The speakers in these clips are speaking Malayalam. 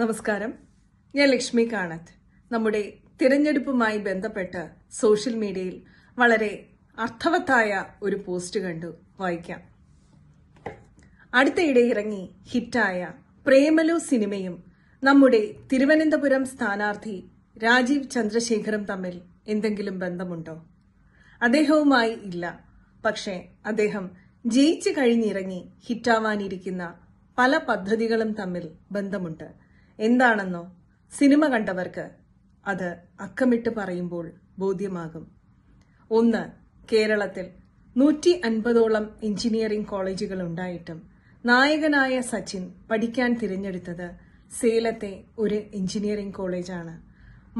നമസ്കാരം ഞാൻ ലക്ഷ്മി കാണത്ത് നമ്മുടെ തിരഞ്ഞെടുപ്പുമായി ബന്ധപ്പെട്ട് സോഷ്യൽ മീഡിയയിൽ വളരെ അർത്ഥവത്തായ ഒരു പോസ്റ്റ് കണ്ടു വായിക്കാം അടുത്തയിടെ ഇറങ്ങി ഹിറ്റായ പ്രേമലു സിനിമയും നമ്മുടെ തിരുവനന്തപുരം സ്ഥാനാർത്ഥി രാജീവ് ചന്ദ്രശേഖറും തമ്മിൽ എന്തെങ്കിലും ബന്ധമുണ്ടോ അദ്ദേഹവുമായി ഇല്ല പക്ഷേ അദ്ദേഹം ജയിച്ചു കഴിഞ്ഞിറങ്ങി ഹിറ്റാവാനിരിക്കുന്ന പല പദ്ധതികളും തമ്മിൽ ബന്ധമുണ്ട് എന്താണെന്നോ സിനിമ കണ്ടവർക്ക് അത് അക്കമിട്ട് പറയുമ്പോൾ ബോധ്യമാകും ഒന്ന് കേരളത്തിൽ നൂറ്റി അൻപതോളം എഞ്ചിനീയറിംഗ് കോളേജുകൾ ഉണ്ടായിട്ടും നായകനായ സച്ചിൻ പഠിക്കാൻ തിരഞ്ഞെടുത്തത് സേലത്തെ ഒരു എഞ്ചിനീയറിംഗ് കോളേജാണ്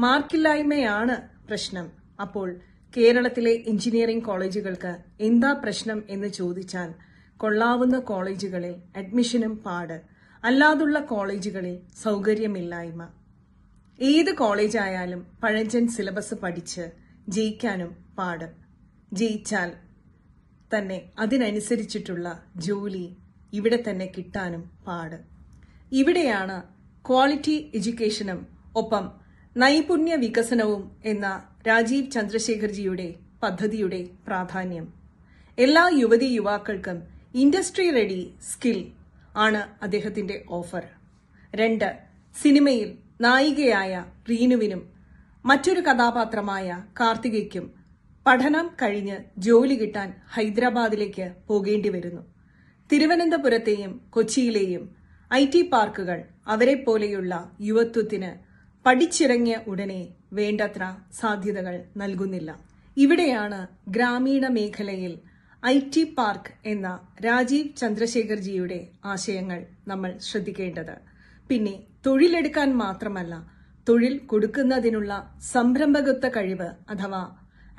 മാർക്കില്ലായ്മയാണ് പ്രശ്നം അപ്പോൾ കേരളത്തിലെ എഞ്ചിനീയറിംഗ് കോളേജുകൾക്ക് എന്താ പ്രശ്നം എന്ന് ചോദിച്ചാൽ കൊള്ളാവുന്ന കോളേജുകളിൽ അഡ്മിഷനും പാട് അല്ലാതുള്ള കോളേജുകളിൽ സൗകര്യമില്ലായ്മ ഏത് കോളേജായാലും പഴഞ്ചൻ സിലബസ് പഠിച്ച് ജയിക്കാനും പാട് ജയിച്ചാൽ തന്നെ അതിനനുസരിച്ചിട്ടുള്ള ജോലി ഇവിടെ തന്നെ കിട്ടാനും പാട് ഇവിടെയാണ് ക്വാളിറ്റി എഡ്യൂക്കേഷനും ഒപ്പം നൈപുണ്യ വികസനവും എന്ന രാജീവ് ചന്ദ്രശേഖർജിയുടെ പദ്ധതിയുടെ പ്രാധാന്യം എല്ലാ യുവതി യുവാക്കൾക്കും ഇൻഡസ്ട്രി റെഡി സ്കിൽ ആണ് അദ്ദേഹത്തിന്റെ ഓഫർ രണ്ട് സിനിമയിൽ നായികയായ റീനുവിനും മറ്റൊരു കഥാപാത്രമായ കാർത്തികയ്ക്കും പഠനം കഴിഞ്ഞ് ജോലി കിട്ടാൻ ഹൈദരാബാദിലേക്ക് പോകേണ്ടി വരുന്നു തിരുവനന്തപുരത്തെയും കൊച്ചിയിലെയും ഐ ടി പാർക്കുകൾ അവരെപ്പോലെയുള്ള യുവത്വത്തിന് പഠിച്ചിറങ്ങിയ ഉടനെ വേണ്ടത്ര സാധ്യതകൾ നൽകുന്നില്ല ഇവിടെയാണ് ഗ്രാമീണ മേഖലയിൽ ഐ ടി പാർക്ക് എന്ന രാജീവ് ചന്ദ്രശേഖർജിയുടെ ആശയങ്ങൾ നമ്മൾ ശ്രദ്ധിക്കേണ്ടത് പിന്നെ തൊഴിലെടുക്കാൻ മാത്രമല്ല തൊഴിൽ കൊടുക്കുന്നതിനുള്ള സംരംഭകത്വ കഴിവ് അഥവാ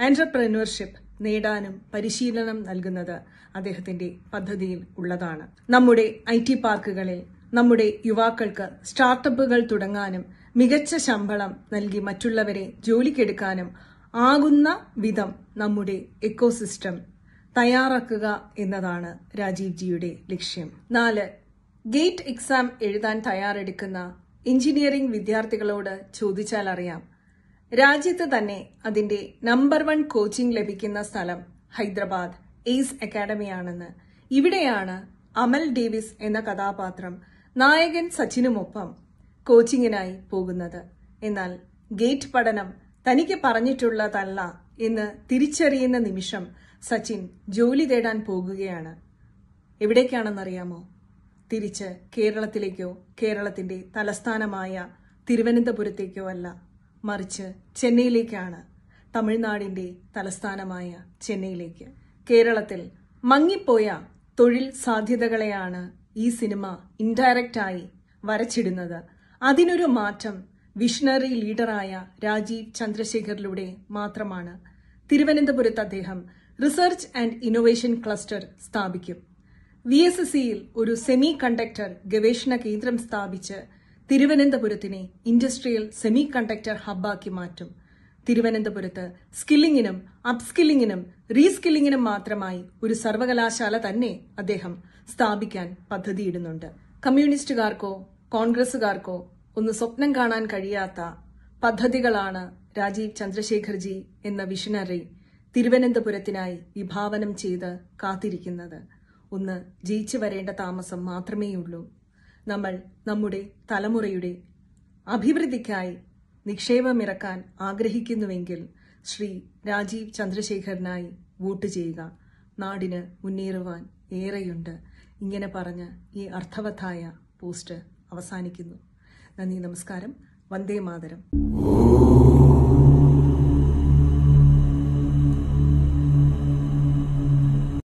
എന്റർപ്രനർഷിപ്പ് നേടാനും പരിശീലനം നൽകുന്നത് അദ്ദേഹത്തിന്റെ പദ്ധതിയിൽ ഉള്ളതാണ് നമ്മുടെ ഐ ടി പാർക്കുകളിൽ നമ്മുടെ യുവാക്കൾക്ക് സ്റ്റാർട്ടപ്പുകൾ തുടങ്ങാനും മികച്ച ശമ്പളം നൽകി മറ്റുള്ളവരെ ജോലിക്കെടുക്കാനും ആകുന്ന വിധം നമ്മുടെ എക്കോസിസ്റ്റം തയ്യാറാക്കുക എന്നതാണ് രാജീവ് ജിയുടെ ലക്ഷ്യം നാല് ഗേറ്റ് എക്സാം എഴുതാൻ തയ്യാറെടുക്കുന്ന എഞ്ചിനീയറിംഗ് വിദ്യാർത്ഥികളോട് ചോദിച്ചാൽ അറിയാം രാജ്യത്ത് തന്നെ അതിന്റെ നമ്പർ വൺ കോച്ചിംഗ് ലഭിക്കുന്ന സ്ഥലം ഹൈദരാബാദ് എയ്സ് അക്കാഡമിയാണെന്ന് ഇവിടെയാണ് അമൽ ഡേവിസ് എന്ന കഥാപാത്രം നായകൻ സച്ചിനുമൊപ്പം കോച്ചിങ്ങിനായി പോകുന്നത് എന്നാൽ ഗേറ്റ് പഠനം തനിക്ക് പറഞ്ഞിട്ടുള്ളതല്ല എന്ന് തിരിച്ചറിയുന്ന നിമിഷം സച്ചിൻ ജോലി തേടാൻ പോകുകയാണ് എവിടേക്കാണെന്നറിയാമോ തിരിച്ച് കേരളത്തിലേക്കോ കേരളത്തിന്റെ തലസ്ഥാനമായ തിരുവനന്തപുരത്തേക്കോ അല്ല മറിച്ച് ചെന്നൈയിലേക്കാണ് തമിഴ്നാടിന്റെ തലസ്ഥാനമായ ചെന്നൈയിലേക്ക് കേരളത്തിൽ മങ്ങിപ്പോയ തൊഴിൽ സാധ്യതകളെയാണ് ഈ സിനിമ ഇൻഡയറക്റ്റായി വരച്ചിടുന്നത് അതിനൊരു മാറ്റം വിഷണറി ലീഡറായ രാജീവ് ചന്ദ്രശേഖറിലൂടെ മാത്രമാണ് തിരുവനന്തപുരത്ത് അദ്ദേഹം റിസർച്ച് ആൻഡ് ഇന്നൊവേഷൻ ക്ലസ്റ്റർ സ്ഥാപിക്കും വി എസ് എസ് സിയിൽ ഒരു സെമി കണ്ടക്ടർ ഗവേഷണ കേന്ദ്രം സ്ഥാപിച്ച് തിരുവനന്തപുരത്തിനെ ഇൻഡസ്ട്രിയൽ സെമി കണ്ടക്ടർ ഹബ്ബാക്കി മാറ്റും തിരുവനന്തപുരത്ത് സ്കില്ലിങ്ങിനും അപ്സ്കില്ലിംഗിനും റീസ്കില്ലിങ്ങിനും മാത്രമായി ഒരു സർവകലാശാല തന്നെ അദ്ദേഹം സ്ഥാപിക്കാൻ പദ്ധതിയിടുന്നുണ്ട് കമ്മ്യൂണിസ്റ്റുകാർക്കോ കോൺഗ്രസുകാർക്കോ ഒന്ന് സ്വപ്നം കാണാൻ കഴിയാത്ത പദ്ധതികളാണ് രാജീവ് ചന്ദ്രശേഖർജി എന്ന വിഷണറി തിരുവനന്തപുരത്തിനായി വിഭാവനം ചെയ്ത് കാത്തിരിക്കുന്നത് ഒന്ന് ജയിച്ചു വരേണ്ട താമസം മാത്രമേയുള്ളൂ നമ്മൾ നമ്മുടെ തലമുറയുടെ അഭിവൃദ്ധിക്കായി നിക്ഷേപമിറക്കാൻ ആഗ്രഹിക്കുന്നുവെങ്കിൽ ശ്രീ രാജീവ് ചന്ദ്രശേഖരനായി വോട്ട് ചെയ്യുക നാടിന് മുന്നേറുവാൻ ഏറെയുണ്ട് ഇങ്ങനെ പറഞ്ഞ് ഈ അർത്ഥവത്തായ പോസ്റ്റ് അവസാനിക്കുന്നു നന്ദി നമസ്കാരം വന്ദേ മാതരം